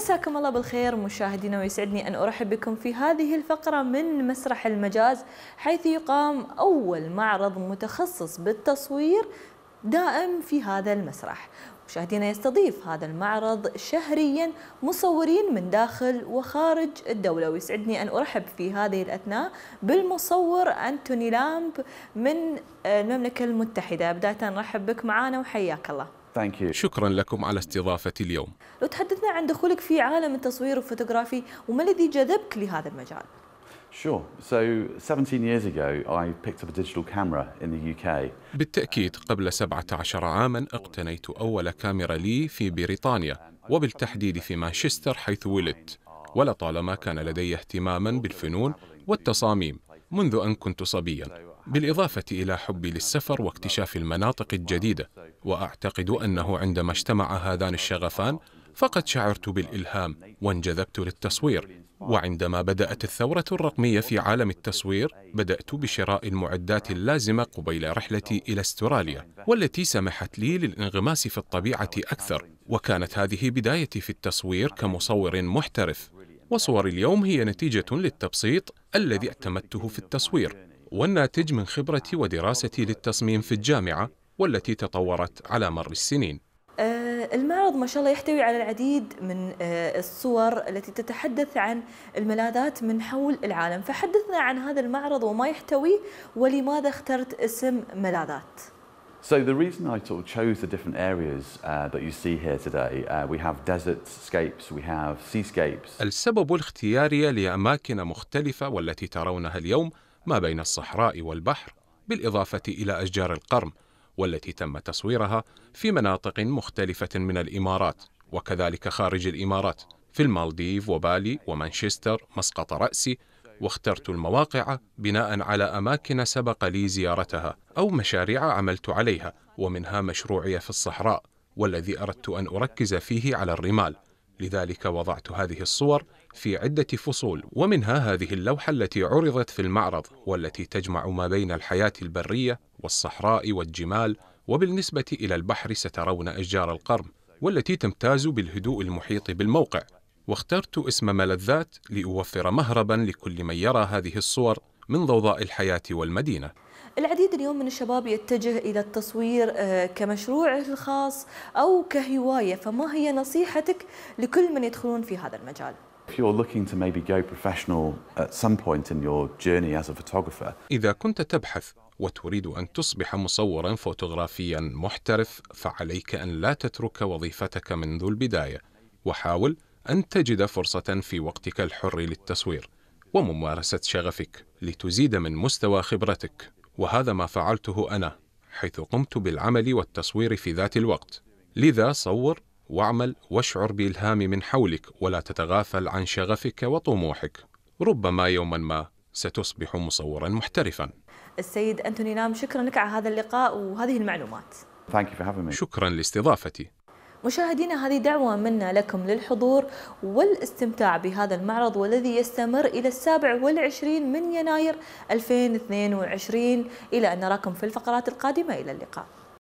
مساكم الله بالخير مشاهدينا ويسعدني أن أرحب بكم في هذه الفقرة من مسرح المجاز حيث يقام أول معرض متخصص بالتصوير دائم في هذا المسرح مشاهدينا يستضيف هذا المعرض شهريا مصورين من داخل وخارج الدولة ويسعدني أن أرحب في هذه الأثناء بالمصور أنتوني لامب من آه، المملكة المتحدة بداية نرحب بك معنا وحياك الله شكرا لكم على استضافتي اليوم لو تحدثنا عن دخولك في عالم التصوير والفوتوغرافي وما الذي جذبك لهذا المجال؟ بالتأكيد قبل 17 عاما اقتنيت أول كاميرا لي في بريطانيا وبالتحديد في مانشستر حيث ولدت ولطالما كان لدي اهتماما بالفنون والتصاميم منذ أن كنت صبيا بالإضافة إلى حبي للسفر واكتشاف المناطق الجديدة وأعتقد أنه عندما اجتمع هذان الشغفان فقد شعرت بالإلهام وانجذبت للتصوير وعندما بدأت الثورة الرقمية في عالم التصوير بدأت بشراء المعدات اللازمة قبيل رحلتي إلى استراليا والتي سمحت لي للانغماس في الطبيعة أكثر وكانت هذه بدايتي في التصوير كمصور محترف وصور اليوم هي نتيجة للتبسيط الذي اعتمدته في التصوير والناتج من خبرتي ودراستي للتصميم في الجامعة والتي تطورت على مر السنين آه، المعرض ما شاء الله يحتوي على العديد من آه، الصور التي تتحدث عن الملاذات من حول العالم فحدثنا عن هذا المعرض وما يحتويه ولماذا اخترت اسم ملاذات So the reason I sort of chose the different areas uh, that you see here today, uh, we have desert scapes, we have seascapes. السبب الاختياري لأماكن مختلفة والتي ترونها اليوم ما بين الصحراء والبحر بالاضافه الى اشجار القرم والتي تم تصويرها في مناطق مختلفه من الامارات وكذلك خارج الامارات في المالديف وبالي ومانشستر مسقط راسي واخترت المواقع بناء على اماكن سبق لي زيارتها او مشاريع عملت عليها ومنها مشروعي في الصحراء والذي اردت ان اركز فيه على الرمال لذلك وضعت هذه الصور في عدة فصول ومنها هذه اللوحة التي عرضت في المعرض والتي تجمع ما بين الحياة البرية والصحراء والجمال وبالنسبة إلى البحر سترون أشجار القرم والتي تمتاز بالهدوء المحيط بالموقع واخترت اسم ملذات لأوفر مهربا لكل من يرى هذه الصور من ضوضاء الحياة والمدينة العديد اليوم من الشباب يتجه إلى التصوير آه، كمشروعه الخاص أو كهواية فما هي نصيحتك لكل من يدخلون في هذا المجال؟ If you're looking to maybe go professional at some point in your journey as a photographer. إذا كنت تبحث وتريد أن تصبح مصورا فوتوغرافيا محترف فعليك أن لا تترك وظيفتك منذ البداية وحاول أن تجد فرصة في وقتك الحر للتصوير وممارسة شغفك لتزيد من مستوى خبرتك وهذا ما فعلته أنا حيث قمت بالعمل والتصوير في ذات الوقت لذا صور واعمل واشعر بالهام من حولك ولا تتغافل عن شغفك وطموحك ربما يوما ما ستصبح مصورا محترفا السيد أنتوني نام شكرا لك على هذا اللقاء وهذه المعلومات شكرا لاستضافتي مشاهدينا هذه دعوة منا لكم للحضور والاستمتاع بهذا المعرض والذي يستمر إلى السابع والعشرين من يناير 2022 إلى أن نراكم في الفقرات القادمة إلى اللقاء